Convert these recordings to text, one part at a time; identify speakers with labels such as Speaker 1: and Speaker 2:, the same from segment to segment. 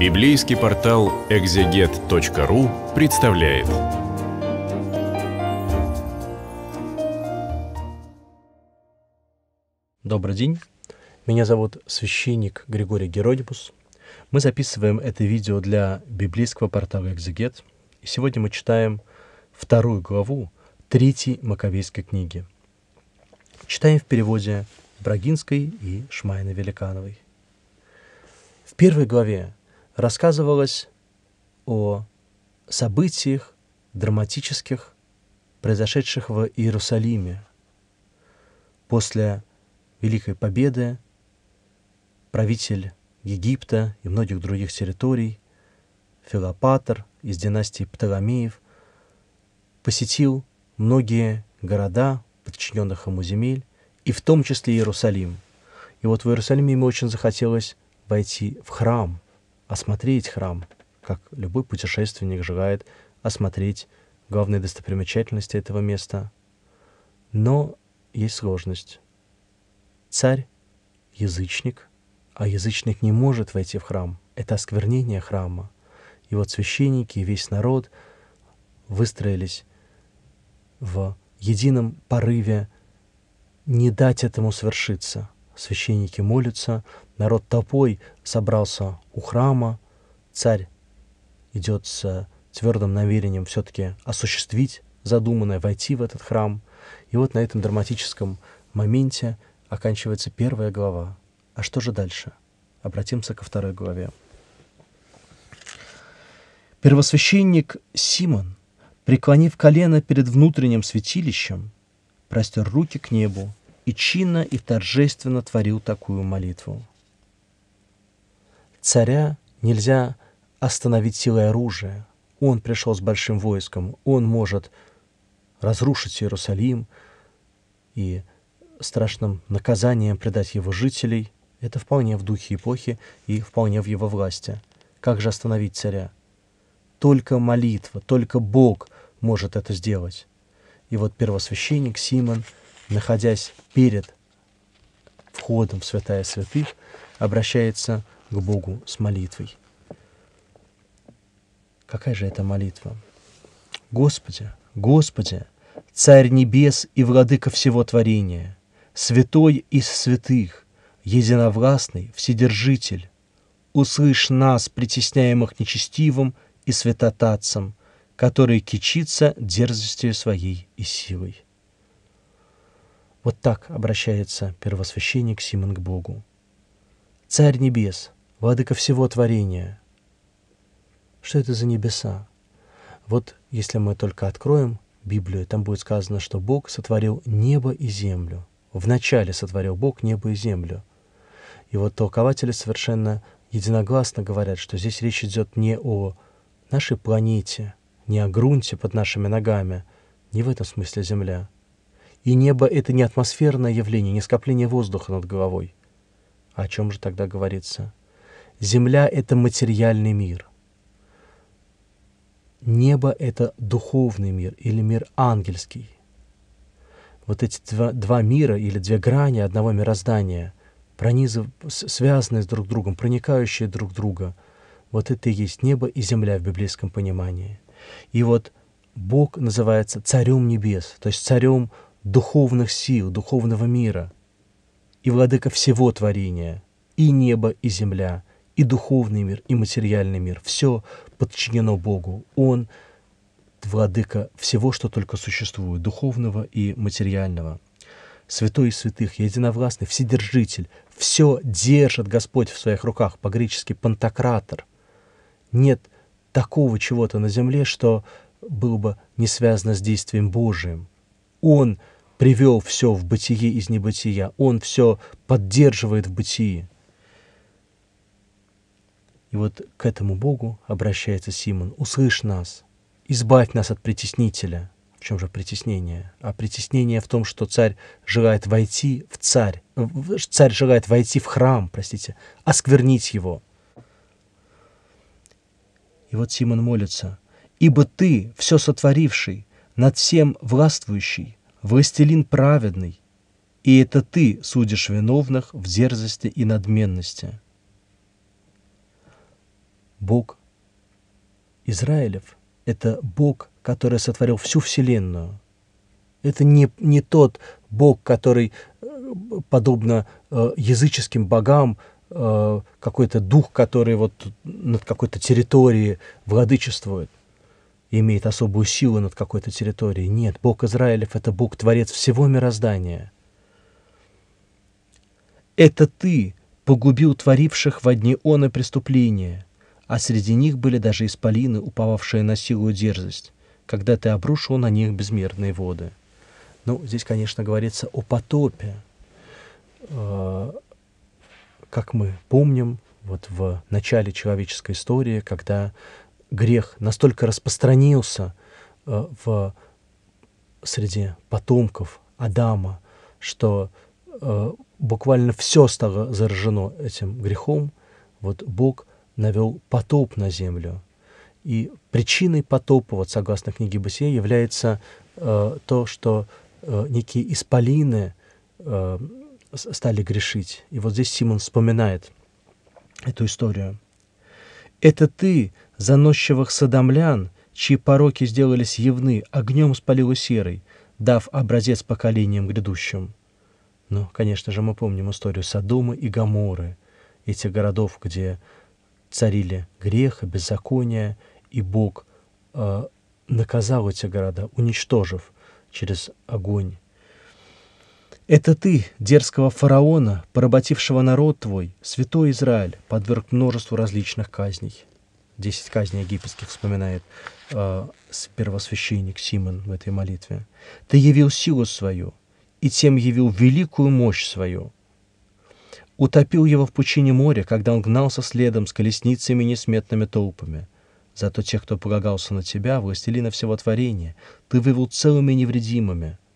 Speaker 1: Библейский портал экзегет.ру представляет. Добрый день. Меня зовут священник Григорий Геродибус. Мы записываем это видео для библейского портала «Экзегет». И сегодня мы читаем вторую главу третьей Маковейской книги. Читаем в переводе Брагинской и Шмайна Великановой. В первой главе рассказывалось о событиях драматических, произошедших в Иерусалиме после Великой Победы, правитель Египта и многих других территорий, Филопатр из династии Птоломеев, посетил многие города, подчиненных ему земель, и в том числе Иерусалим. И вот в Иерусалиме ему очень захотелось войти в храм, осмотреть храм, как любой путешественник желает осмотреть главные достопримечательности этого места. Но есть сложность. Царь — язычник, а язычник не может войти в храм. Это осквернение храма. И вот священники и весь народ выстроились в едином порыве не дать этому свершиться — священники молятся, народ топой собрался у храма, царь идет с твердым намерением все-таки осуществить задуманное, войти в этот храм. И вот на этом драматическом моменте оканчивается первая глава. А что же дальше? Обратимся ко второй главе. Первосвященник Симон, преклонив колено перед внутренним святилищем, простер руки к небу и чинно и торжественно творил такую молитву. Царя нельзя остановить силой оружия. Он пришел с большим войском, он может разрушить Иерусалим и страшным наказанием предать его жителей. Это вполне в духе эпохи и вполне в его власти. Как же остановить царя? Только молитва, только Бог может это сделать. И вот первосвященник Симон – находясь перед входом в святая святых, обращается к Богу с молитвой. Какая же это молитва? Господи, Господи, Царь Небес и Владыка всего творения, Святой из святых, Единовластный Вседержитель, услышь нас, притесняемых нечестивым и святотатцем, который кичится дерзостью своей и силой. Вот так обращается первосвященник Симон к Богу. «Царь небес, владыка всего творения». Что это за небеса? Вот если мы только откроем Библию, там будет сказано, что Бог сотворил небо и землю. Вначале сотворил Бог небо и землю. И вот толкователи совершенно единогласно говорят, что здесь речь идет не о нашей планете, не о грунте под нашими ногами, не в этом смысле Земля – и небо — это не атмосферное явление, не скопление воздуха над головой. А о чем же тогда говорится? Земля — это материальный мир. Небо — это духовный мир или мир ангельский. Вот эти два, два мира или две грани одного мироздания, пронизав, связанные с друг другом, проникающие друг друга, вот это и есть небо и земля в библейском понимании. И вот Бог называется царем небес, то есть царем духовных сил, духовного мира, и владыка всего творения, и небо, и земля, и духовный мир, и материальный мир. Все подчинено Богу. Он владыка всего, что только существует, духовного и материального. Святой из святых, единовластный, вседержитель. Все держит Господь в своих руках, по-гречески пантократор. Нет такого чего-то на земле, что было бы не связано с действием Божиим. Он привел все в бытие из небытия. Он все поддерживает в бытии. И вот к этому Богу обращается Симон. «Услышь нас, избавь нас от притеснителя». В чем же притеснение? А притеснение в том, что царь желает войти в царь, царь желает войти в храм, простите, осквернить его. И вот Симон молится. «Ибо ты, все сотворивший, над всем властвующий, властелин праведный, и это ты судишь виновных в дерзости и надменности. Бог Израилев — это Бог, который сотворил всю Вселенную. Это не, не тот Бог, который, э, подобно э, языческим богам, э, какой-то дух, который вот над какой-то территорией владычествует имеет особую силу над какой-то территорией. Нет, Бог Израилев — это Бог, Творец всего мироздания. Это ты погубил творивших во дни он и преступления, а среди них были даже исполины, уповавшие на силу и дерзость, когда ты обрушил на них безмерные воды. Ну, здесь, конечно, говорится о потопе. Э, как мы помним, вот в начале человеческой истории, когда грех настолько распространился э, в среди потомков Адама, что э, буквально все стало заражено этим грехом, вот Бог навел потоп на землю. И причиной потопа, вот согласно книге Бытия, является э, то, что э, некие исполины э, стали грешить. И вот здесь Симон вспоминает эту историю. Это ты, заносчивых садомлян, чьи пороки сделались явны, огнем спалила серой, дав образец поколениям грядущим. Но, ну, конечно же, мы помним историю Содома и Гаморы, этих городов, где царили грех, и беззаконие, и Бог э, наказал эти города, уничтожив через огонь это ты, дерзкого фараона, поработившего народ твой, святой Израиль, подверг множеству различных казней. Десять казней египетских вспоминает э, первосвященник Симон в этой молитве. Ты явил силу свою, и тем явил великую мощь свою. Утопил его в пучине моря, когда он гнался следом с колесницами и несметными толпами. Зато тех, кто полагался на тебя, властелина всего творения, ты вывел целыми невредимыми —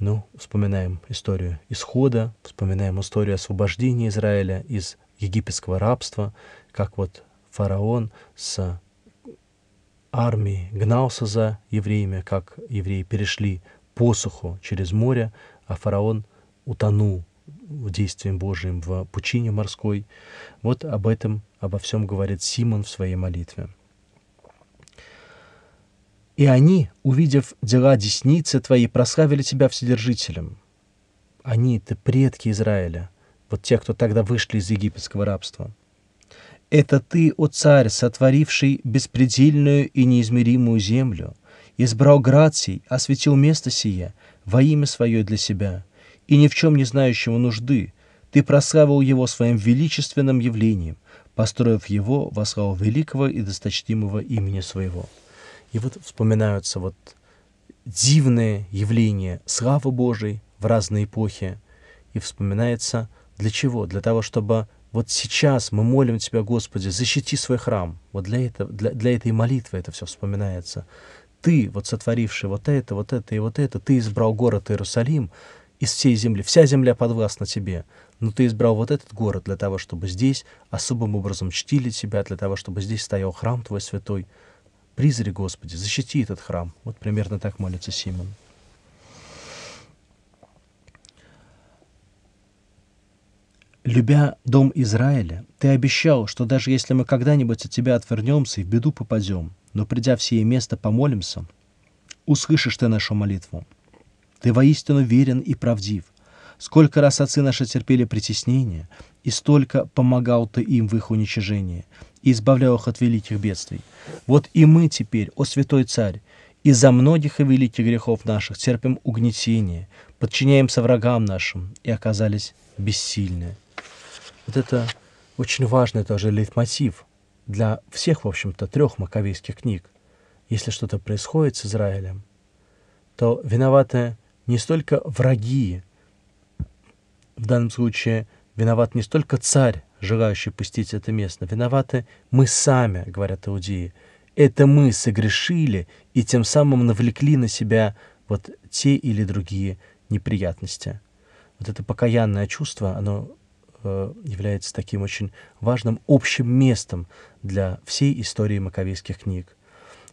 Speaker 1: ну, вспоминаем историю исхода, вспоминаем историю освобождения Израиля из египетского рабства, как вот фараон с армией гнался за евреями, как евреи перешли по посуху через море, а фараон утонул действием Божьим в пучине морской. Вот об этом, обо всем говорит Симон в своей молитве. И они, увидев дела десницы твоей, прославили тебя вседержителем. Они — это предки Израиля, вот те, кто тогда вышли из египетского рабства. Это ты, о царь, сотворивший беспредельную и неизмеримую землю, избрал град осветил место сие во имя свое для себя, и ни в чем не знающего нужды, ты прославил его своим величественным явлением, построив его во славу великого и досточтимого имени своего». И вот вспоминаются вот дивные явления славы Божией в разные эпохи. И вспоминается для чего? Для того, чтобы вот сейчас мы молим Тебя, Господи, защити свой храм. Вот для, этого, для, для этой молитвы это все вспоминается. Ты, вот сотворивший вот это, вот это и вот это, Ты избрал город Иерусалим из всей земли. Вся земля подвластна Тебе. Но Ты избрал вот этот город для того, чтобы здесь особым образом чтили Тебя, для того, чтобы здесь стоял храм Твой святой. Призри, Господи, защити этот храм. Вот примерно так молится Симон. Любя дом Израиля, ты обещал, что даже если мы когда-нибудь от тебя отвернемся и в беду попадем, но придя в сие место помолимся, услышишь ты нашу молитву. Ты воистину верен и правдив. Сколько раз отцы наши терпели притеснение, и столько помогал ты им в их уничижении – и избавлял их от великих бедствий. Вот и мы теперь, о святой царь, из-за многих и великих грехов наших терпим угнетение, подчиняемся врагам нашим и оказались бессильны. Вот это очень важный тоже лейтмотив для всех, в общем-то, трех маковейских книг. Если что-то происходит с Израилем, то виноваты не столько враги, в данном случае виноват не столько царь, желающие пустить это место. Виноваты мы сами, говорят иудеи. Это мы согрешили и тем самым навлекли на себя вот те или другие неприятности. Вот это покаянное чувство, оно э, является таким очень важным общим местом для всей истории маковейских книг.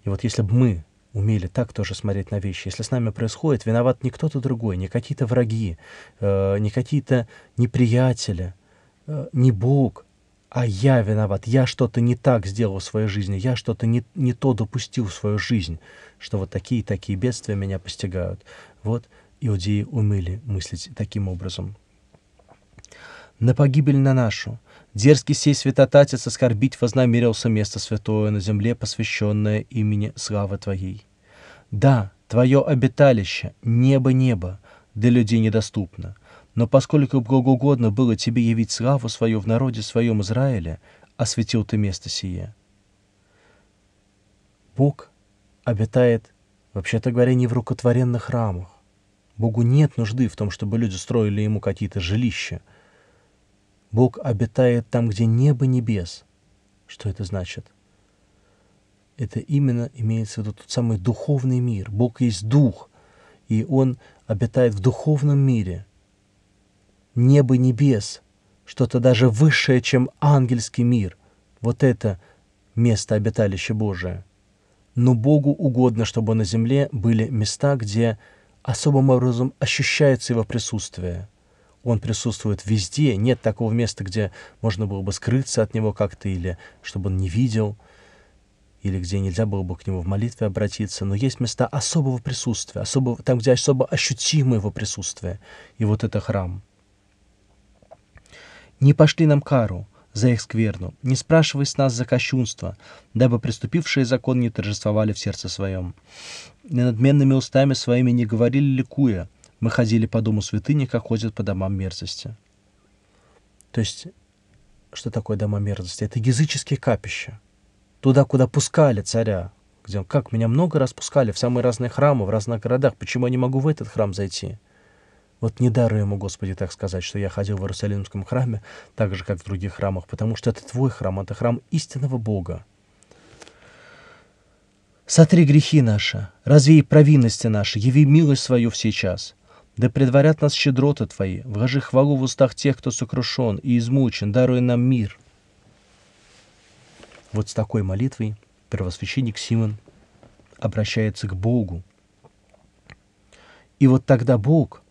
Speaker 1: И вот если бы мы умели так тоже смотреть на вещи. Если с нами происходит, виноват не кто-то другой, не какие-то враги, э, не какие-то неприятели, Э, не Бог, а я виноват, я что-то не так сделал в своей жизни, я что-то не, не то допустил в свою жизнь, что вот такие такие бедствия меня постигают. Вот иудеи умели мыслить таким образом. На погибель на нашу. Дерзкий сей святотатец оскорбить вознамерился место святое на земле, посвященное имени славы Твоей. Да, Твое обиталище, небо-небо, для людей недоступно — но поскольку благоугодно было тебе явить славу свою в народе своем Израиле, осветил ты место сие. Бог обитает, вообще-то говоря, не в рукотворенных храмах. Богу нет нужды в том, чтобы люди строили ему какие-то жилища. Бог обитает там, где небо небес. Что это значит? Это именно имеется в виду тот самый духовный мир. Бог есть дух, и он обитает в духовном мире – небо небес, что-то даже высшее, чем ангельский мир. Вот это место обиталища Божие. Но Богу угодно, чтобы на земле были места, где особым образом ощущается его присутствие. Он присутствует везде, нет такого места, где можно было бы скрыться от него как-то, или чтобы он не видел, или где нельзя было бы к нему в молитве обратиться. Но есть места особого присутствия, особого, там, где особо ощутимо его присутствие. И вот это храм — не пошли нам кару за их скверну, не спрашивай с нас за кощунство, дабы преступившие закон не торжествовали в сердце своем. И надменными устами своими не говорили ликуя, мы ходили по дому святыни, как ходят по домам мерзости. То есть, что такое дома мерзости? Это языческие капища. Туда, куда пускали царя, где он, как меня много раз пускали в самые разные храмы, в разных городах. Почему я не могу в этот храм зайти? Вот не даруй ему, Господи, так сказать, что я ходил в Иерусалимском храме, так же, как в других храмах, потому что это твой храм, это храм истинного Бога. Сотри грехи наши, развей провинности наши, яви милость свою в сейчас. Да предварят нас щедроты Твои, вложи хвалу в устах тех, кто сокрушен и измучен, даруй нам мир. Вот с такой молитвой первосвященник Симон обращается к Богу. И вот тогда Бог,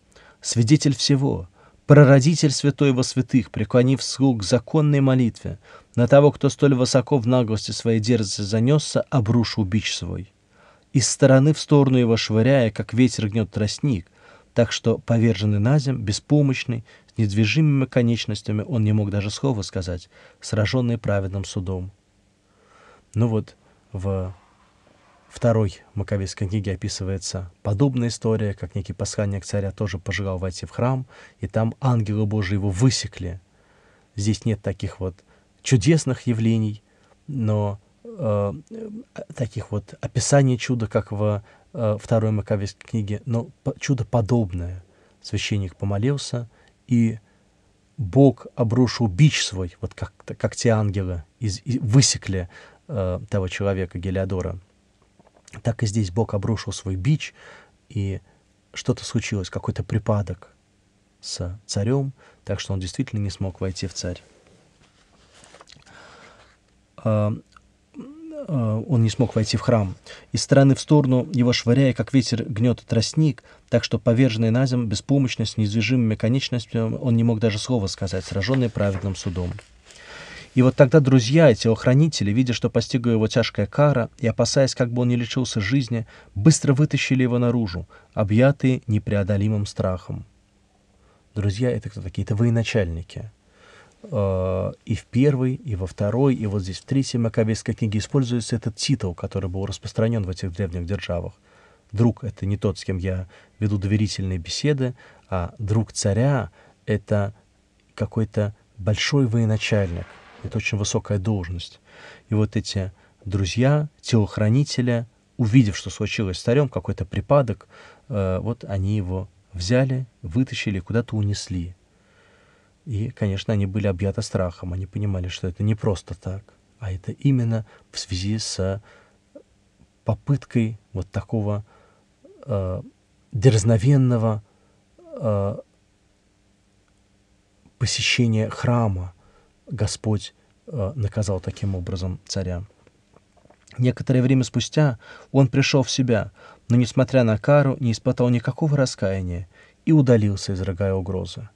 Speaker 1: свидетель всего, прародитель святой во святых, преклонив слуг к законной молитве, на того, кто столь высоко в наглости своей дерзости занесся, обрушил бич свой. Из стороны в сторону его швыряя, как ветер гнет тростник, так что, поверженный на земь, беспомощный, с недвижимыми конечностями, он не мог даже слова сказать, сраженный праведным судом. Ну вот, в второй Маковейской книге описывается подобная история, как некий посланник царя тоже пожелал войти в храм, и там ангелы Божии его высекли. Здесь нет таких вот чудесных явлений, но э, таких вот описаний чуда, как во э, второй Маковейской книге, но по, чудо подобное. Священник помолился, и Бог обрушил бич свой, вот как, как те ангелы, из, из, высекли э, того человека Гелиодора так и здесь Бог обрушил свой бич, и что-то случилось, какой-то припадок с царем, так что он действительно не смог войти в царь. А, а, он не смог войти в храм. Из стороны в сторону его швыряя, как ветер гнет тростник, так что поверженный на землю, беспомощно, с неизвижимыми конечностями, он не мог даже слова сказать, сраженный праведным судом. И вот тогда друзья эти охранители, видя, что постигла его тяжкая кара, и опасаясь, как бы он не лишился жизни, быстро вытащили его наружу, объятые непреодолимым страхом. Друзья — это кто такие? Это военачальники. А, и в первой, и во второй, и вот здесь в третьей Маковейской книге используется этот титул, который был распространен в этих древних державах. Друг — это не тот, с кем я веду доверительные беседы, а друг царя — это какой-то большой военачальник — это очень высокая должность. И вот эти друзья, телохранителя, увидев, что случилось с царем, какой-то припадок, э, вот они его взяли, вытащили, куда-то унесли. И, конечно, они были объяты страхом, они понимали, что это не просто так, а это именно в связи с попыткой вот такого э, дерзновенного э, посещения храма, Господь э, наказал таким образом царя. Некоторое время спустя он пришел в себя, но, несмотря на кару, не испытал никакого раскаяния и удалился, изрыгая угрозы.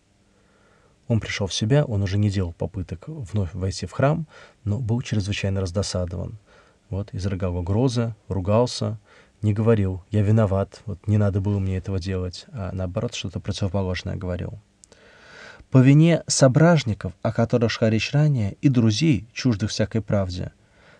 Speaker 1: Он пришел в себя, он уже не делал попыток вновь войти в храм, но был чрезвычайно раздосадован. Вот, изрыгал угрозы, ругался, не говорил «я виноват, вот не надо было мне этого делать», а наоборот что-то противоположное говорил по вине сображников, о которых шла ранее, и друзей, чуждых всякой правде,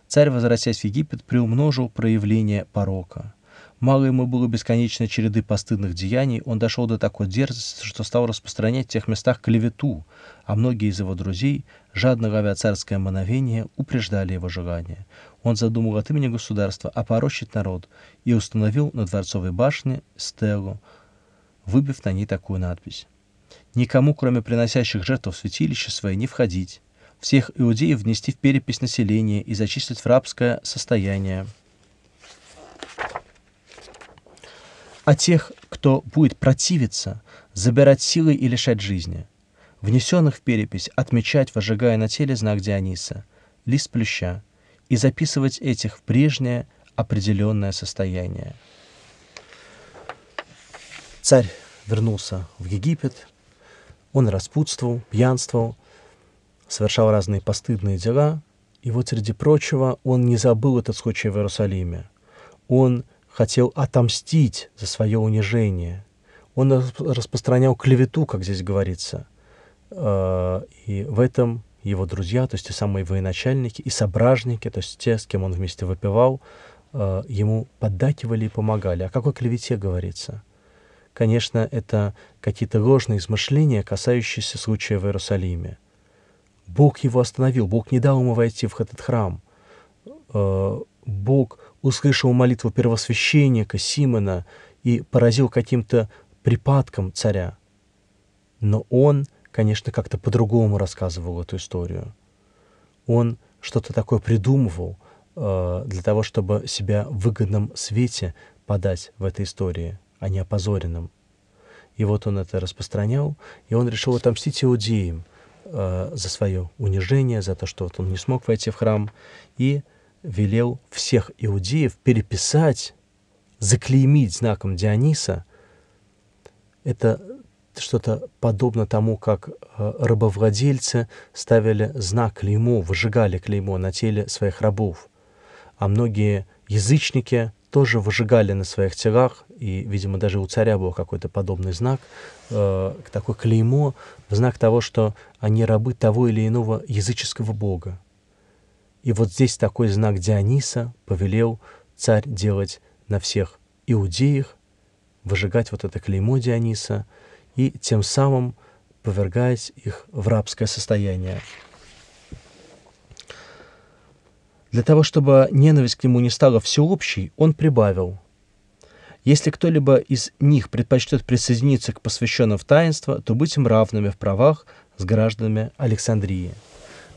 Speaker 1: царь, возвратясь в Египет, приумножил проявление порока. Мало ему было бесконечной череды постыдных деяний, он дошел до такой дерзости, что стал распространять в тех местах клевету, а многие из его друзей, жадно ловя царское мановение, упреждали его желание. Он задумал от имени государства опорочить народ и установил на дворцовой башне стелу, выбив на ней такую надпись никому, кроме приносящих жертву в святилище свои, не входить, всех иудеев внести в перепись населения и зачислить в рабское состояние. А тех, кто будет противиться, забирать силы и лишать жизни. Внесенных в перепись отмечать, выжигая на теле знак Диониса, лист плюща, и записывать этих в прежнее определенное состояние. Царь вернулся в Египет, он распутствовал, пьянствовал, совершал разные постыдные дела. И вот, среди прочего, он не забыл этот случай в Иерусалиме. Он хотел отомстить за свое унижение. Он распространял клевету, как здесь говорится. Э, и в этом его друзья, то есть те самые военачальники и сображники, то есть те, с кем он вместе выпивал, э, ему поддакивали и помогали. О какой клевете говорится? Конечно, это какие-то ложные измышления, касающиеся случая в Иерусалиме. Бог его остановил, Бог не дал ему войти в этот храм. Э, Бог услышал молитву первосвященника Симона и поразил каким-то припадком царя. Но он, конечно, как-то по-другому рассказывал эту историю. Он что-то такое придумывал э, для того, чтобы себя в выгодном свете подать в этой истории – а не опозоренным. И вот он это распространял, и он решил отомстить иудеям э, за свое унижение, за то, что вот он не смог войти в храм, и велел всех иудеев переписать, заклеймить знаком Диониса. Это что-то подобно тому, как э, рабовладельцы ставили знак клеймо, выжигали клеймо на теле своих рабов. А многие язычники тоже выжигали на своих телах и, видимо, даже у царя был какой-то подобный знак, э, такое клеймо, в знак того, что они рабы того или иного языческого бога. И вот здесь такой знак Диониса повелел царь делать на всех иудеях, выжигать вот это клеймо Диониса и тем самым повергать их в рабское состояние. Для того, чтобы ненависть к нему не стала всеобщей, он прибавил – если кто-либо из них предпочтет присоединиться к посвященным в таинство, то быть им равными в правах с гражданами Александрии.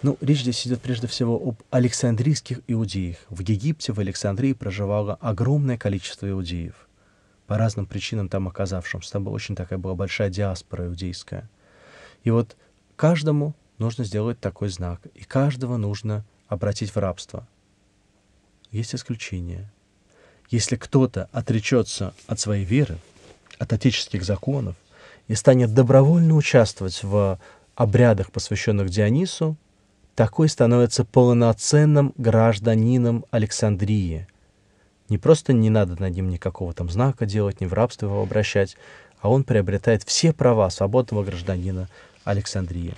Speaker 1: Ну, речь здесь идет прежде всего об александрийских иудеях. В Египте, в Александрии проживало огромное количество иудеев. По разным причинам там оказавшимся. Там была очень такая была большая диаспора иудейская. И вот каждому нужно сделать такой знак. И каждого нужно обратить в рабство. Есть исключения. Если кто-то отречется от своей веры, от отеческих законов и станет добровольно участвовать в обрядах, посвященных Дионису, такой становится полноценным гражданином Александрии. Не просто не надо над ним никакого там знака делать, не в рабство его обращать, а он приобретает все права свободного гражданина Александрии.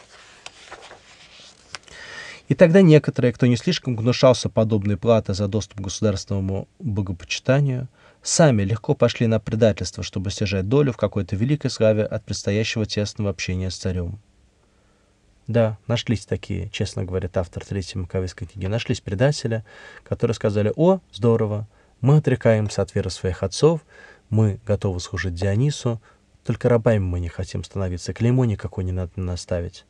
Speaker 1: И тогда некоторые, кто не слишком гнушался подобной платы за доступ к государственному богопочитанию, сами легко пошли на предательство, чтобы стяжать долю в какой-то великой славе от предстоящего тесного общения с царем. Да, нашлись такие, честно говорит автор третьей Маковейской книги, нашлись предатели, которые сказали, о, здорово, мы отрекаемся от веры своих отцов, мы готовы служить Дионису, только рабами мы не хотим становиться, клеймо никакое не надо наставить.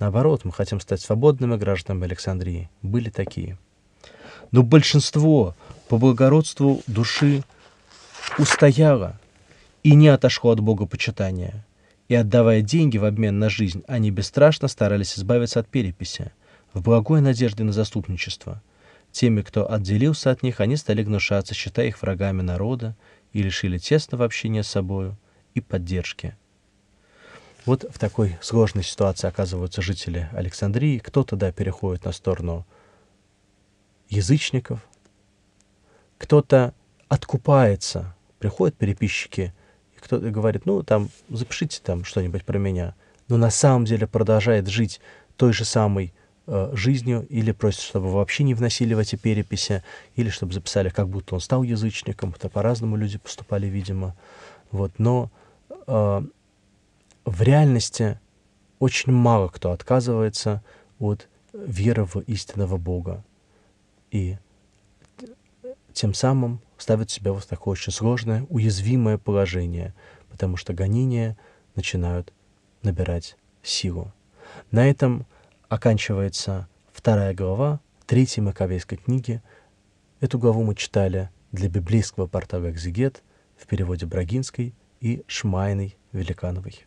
Speaker 1: Наоборот, мы хотим стать свободными гражданами Александрии. Были такие. Но большинство по благородству души устояло и не отошло от богопочитания. И отдавая деньги в обмен на жизнь, они бесстрашно старались избавиться от переписи, в благой надежде на заступничество. Теми, кто отделился от них, они стали гнушаться, считая их врагами народа, и лишили тесного общения с собою и поддержки. Вот в такой сложной ситуации оказываются жители Александрии. Кто-то, да, переходит на сторону язычников, кто-то откупается, приходят переписчики, и кто-то говорит, ну, там, запишите там что-нибудь про меня, но на самом деле продолжает жить той же самой э, жизнью, или просит, чтобы вообще не вносили в эти переписи, или чтобы записали, как будто он стал язычником, это по-разному люди поступали, видимо. Вот, но э, в реальности очень мало кто отказывается от веры в истинного Бога. И тем самым ставит себя в такое очень сложное, уязвимое положение, потому что гонения начинают набирать силу. На этом оканчивается вторая глава третьей Маковейской книги. Эту главу мы читали для библейского портала «Экзегет» в переводе Брагинской и Шмайной Великановой.